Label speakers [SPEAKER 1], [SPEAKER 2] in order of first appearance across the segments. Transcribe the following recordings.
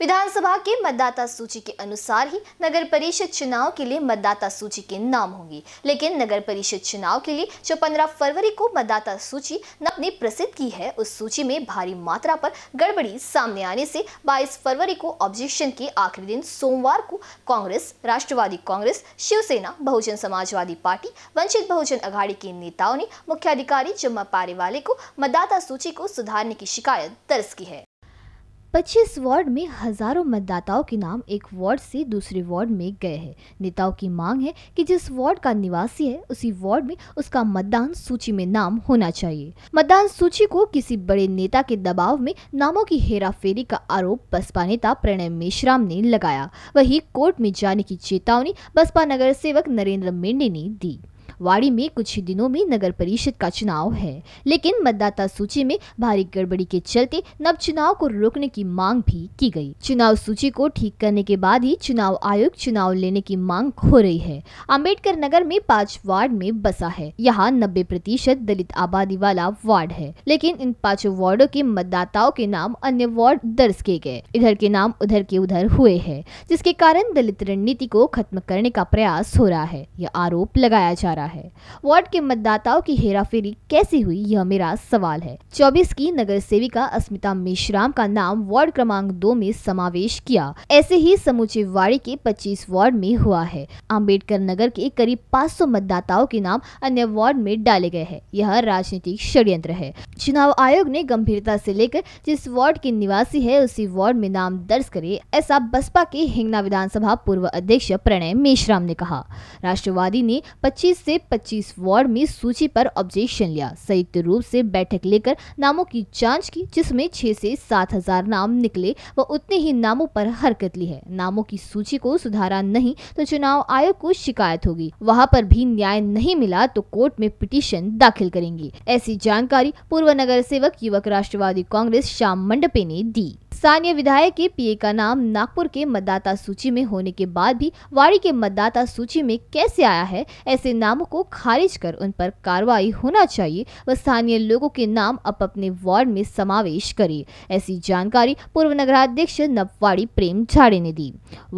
[SPEAKER 1] विधानसभा के मतदाता सूची के अनुसार ही नगर परिषद चुनाव के लिए मतदाता सूची के नाम होंगी लेकिन नगर परिषद चुनाव के लिए जो 15 फरवरी को मतदाता सूची ने प्रसिद्ध की है उस सूची में भारी मात्रा पर गड़बड़ी सामने आने से 22 फरवरी को ऑब्जेक्शन के आखिरी दिन सोमवार को कांग्रेस राष्ट्रवादी कांग्रेस शिवसेना बहुजन समाजवादी पार्टी वंचित बहुजन अघाड़ी के नेताओं ने मुख्याधिकारी जुम्मा पारेवाले को मतदाता सूची को सुधारने की शिकायत दर्ज की है पच्चीस वार्ड में हजारों मतदाताओं के नाम एक वार्ड से दूसरे वार्ड में गए हैं नेताओं की मांग है कि जिस वार्ड का निवासी है उसी वार्ड में उसका मतदान सूची में नाम होना चाहिए मतदान सूची को किसी बड़े नेता के दबाव में नामों की हेराफेरी का आरोप बसपा नेता प्रणय मेश्राम ने लगाया वही कोर्ट में जाने की चेतावनी बसपा नगर सेवक नरेंद्र मेंडे ने दी वाड़ी में कुछ ही दिनों में नगर परिषद का चुनाव है लेकिन मतदाता सूची में भारी गड़बड़ी के चलते नव चुनाव को रोकने की मांग भी की गई चुनाव सूची को ठीक करने के बाद ही चुनाव आयोग चुनाव लेने की मांग हो रही है अम्बेडकर नगर में पाँच वार्ड में बसा है यहाँ नब्बे प्रतिशत दलित आबादी वाला वार्ड है लेकिन इन पांचों वार्डो के मतदाताओं के नाम अन्य वार्ड दर्ज किए गए इधर के नाम उधर के उधर हुए है जिसके कारण दलित रणनीति को खत्म करने का प्रयास हो रहा है यह आरोप लगाया जा रहा है है वार्ड के मतदाताओं की हेराफेरी कैसे हुई यह मेरा सवाल है चौबीस की नगर सेविका अस्मिता मेश्राम का नाम वार्ड क्रमांक दो में समावेश किया ऐसे ही समूचे वाड़ी के 25 वार्ड में हुआ है अम्बेडकर नगर के करीब पाँच मतदाताओं के नाम अन्य वार्ड में डाले गए है यह राजनीतिक षड्यंत्र है चुनाव आयोग ने गंभीरता से लेकर जिस वार्ड के निवासी है उसी वार्ड में नाम दर्ज करे ऐसा बसपा के हिंगना विधानसभा पूर्व अध्यक्ष प्रणय मेश्राम ने कहा राष्ट्रवादी ने पच्चीस से पच्चीस 25 वार्ड में सूची पर ऑब्जेक्शन लिया संयुक्त रूप से बैठक लेकर नामों की जांच की जिसमें छह से सात हजार नाम निकले व उतने ही नामों पर हरकत ली है नामों की सूची को सुधारा नहीं तो चुनाव आयोग को शिकायत होगी वहाँ पर भी न्याय नहीं मिला तो कोर्ट में पिटीशन दाखिल करेंगे ऐसी जानकारी पूर्व नगर सेवक युवक राष्ट्रवादी कांग्रेस श्याम मंडपे ने दी स्थानीय विधायक के पीए का नाम नागपुर के मतदाता सूची में होने के बाद भी वाड़ी के मतदाता सूची में कैसे आया है ऐसे नामों को खारिज कर उन पर कार्रवाई होना चाहिए व स्थानीय लोगों के नाम अप अपने वार्ड में समावेश करे ऐसी जानकारी पूर्व नगराध्यक्ष नपवाड़ी प्रेम झाड़े ने दी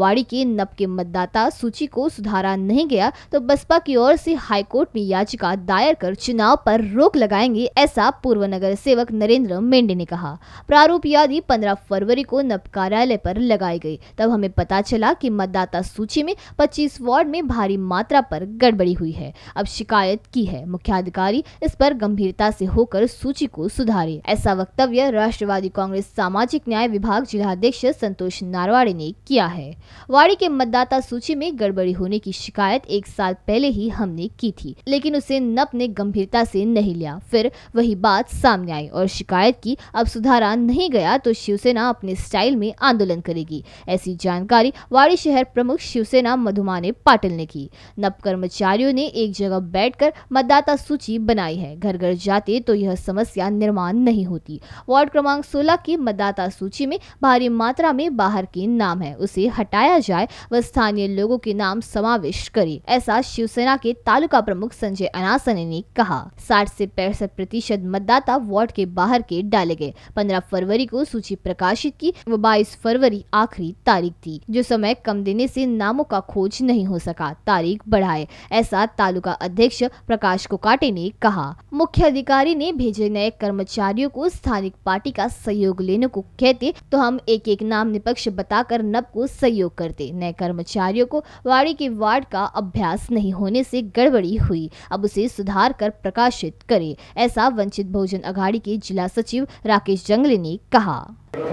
[SPEAKER 1] वाड़ी के नप के मतदाता सूची को सुधारा नहीं गया तो बसपा की ओर से हाईकोर्ट में याचिका दायर कर चुनाव पर रोक लगाएंगे ऐसा पूर्व नगर सेवक नरेंद्र मेंडे ने कहा प्रारूप यादि पंद्रह फरवरी को नप कार्यालय पर लगाई गई तब हमें पता चला कि मतदाता सूची में 25 वार्ड में भारी मात्रा पर गड़बड़ी हुई है अब शिकायत की है मुख्याधिकारी इस पर गंभीरता से होकर सूची को सुधारे ऐसा वक्तव्य राष्ट्रवादी कांग्रेस सामाजिक न्याय विभाग जिलाध्यक्ष संतोष नारवाड़े ने किया है वाड़ी के मतदाता सूची में गड़बड़ी होने की शिकायत एक साल पहले ही हमने की थी लेकिन उसे नप ने गंभीरता से नहीं लिया फिर वही बात सामने आई और शिकायत की अब सुधारा नहीं गया तो शिवसेना शिवसेना अपने स्टाइल में आंदोलन करेगी ऐसी जानकारी वाड़ी शहर प्रमुख शिवसेना मधुमाने पाटिल ने की नव कर्मचारियों ने एक जगह बैठकर मतदाता सूची बनाई है घर घर जाते तो यह समस्या निर्माण नहीं होती वार्ड क्रमांक सोलह की मतदाता सूची में भारी मात्रा में बाहर के नाम है उसे हटाया जाए व स्थानीय लोगों के नाम समावेश करे ऐसा शिवसेना के तालुका प्रमुख संजय अनासने ने कहा साठ ऐसी पैंसठ प्रतिशत मतदाता वार्ड के बाहर के डाले गए पंद्रह फरवरी को सूची प्रकाश प्रकाशित की वो बाईस फरवरी आखिरी तारीख थी जो समय कम देने से नामों का खोज नहीं हो सका तारीख बढ़ाए ऐसा तालुका अध्यक्ष प्रकाश कोकाटे ने कहा मुख्य अधिकारी ने भेजे नए कर्मचारियों को स्थानिक पार्टी का सहयोग लेने को कहते तो हम एक एक नाम निपक्ष बताकर नब को सहयोग करते नए कर्मचारियों को वाड़ी के वार्ड का अभ्यास नहीं होने से गड़बड़ी हुई अब उसे सुधार कर प्रकाशित करे ऐसा वंचित बहुजन अघाड़ी के जिला सचिव राकेश जंगले ने कहा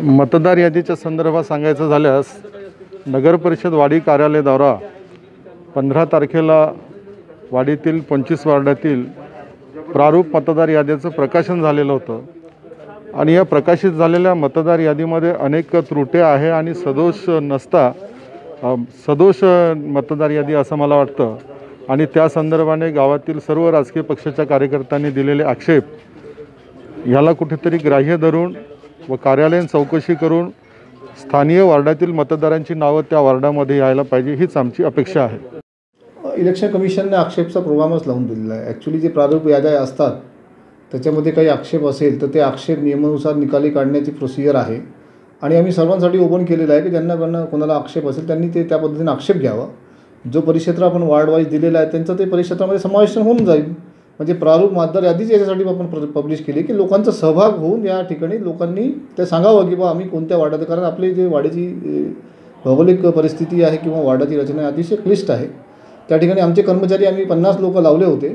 [SPEAKER 2] मतदार यादीच्या संदर्भात सांगायचं झाल्यास नगरपरिषद वाडी कार्यालय दौरा पंधरा तारखेला वाडीतील पंचवीस वार्डातील प्रारूप मतदार यादीचं प्रकाशन झालेलं होतं आणि या प्रकाशित झालेल्या मतदार यादीमध्ये अनेक त्रुट्या आहे आणि सदोष नसता सदोष मतदार यादी असं मला वाटतं आणि त्या संदर्भाने गावातील सर्व राजकीय पक्षाच्या कार्यकर्त्यांनी दिलेले आक्षेप ह्याला कुठेतरी ग्राह्य धरून व कार्यालयीन चौकशी करून स्थानीय वार्डातील मतदारांची नावं त्या वार्डामध्ये यायला पाहिजे हीच आमची अपेक्षा आहे इलेक्शन
[SPEAKER 3] कमिशनने आक्षेपचा प्रोग्रामच लावून दिलेला आहे ॲक्च्युली जे प्रारूप याद्या असतात त्याच्यामध्ये काही आक्षेप असेल तर ते आक्षेप नियमानुसार निकाली काढण्याची प्रोसिजर आहे आणि आम्ही सर्वांसाठी ओपन केलेलं आहे की ज्यांना पण कोणाला आक्षेप असेल त्यांनी ते त्या पद्धतीने आक्षेप घ्यावा जो परिक्षेत्र आपण वाईज दिलेला आहे त्यांचं ते परिक्षेत्रामध्ये समावेशन होऊन जाईल म्हणजे प्रारूप मातदार यादीच याच्यासाठी आपण पब्लिश केली की लोकांचा सहभाग होऊन या ठिकाणी लोकांनी ते सांगावं की बा आम्ही कोणत्या वाड्यात कारण आपली जे वाड्याची भौगोलिक परिस्थिती आहे किंवा वाड्याची रचना अतिशय क्लिष्ट आहे त्या ठिकाणी आमचे कर्मचारी आम्ही पन्नास लोकं लावले होते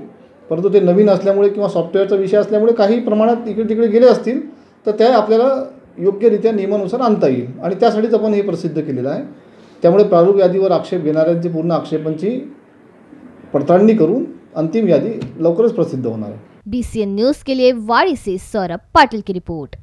[SPEAKER 3] परंतु ते नवीन असल्यामुळे किंवा सॉफ्टवेअरचा विषय असल्यामुळे काही प्रमाणात इकडे तिकडे गेले असतील तर त्या आपल्याला योग्यरित्या नियमानुसार आणता येईल आणि त्यासाठीच आपण हे प्रसिद्ध केलेलं आहे त्यामुळे प्रारूप यादीवर आक्षेप घेणाऱ्यांची पूर्ण आक्षेपांची पडताळणी करून अंतिम यादी लवकरच प्रसिद्ध होणार आहे
[SPEAKER 1] बीसीएन न्यूज के लिए वाड़ी से सौरभ पाटिल की रिपोर्ट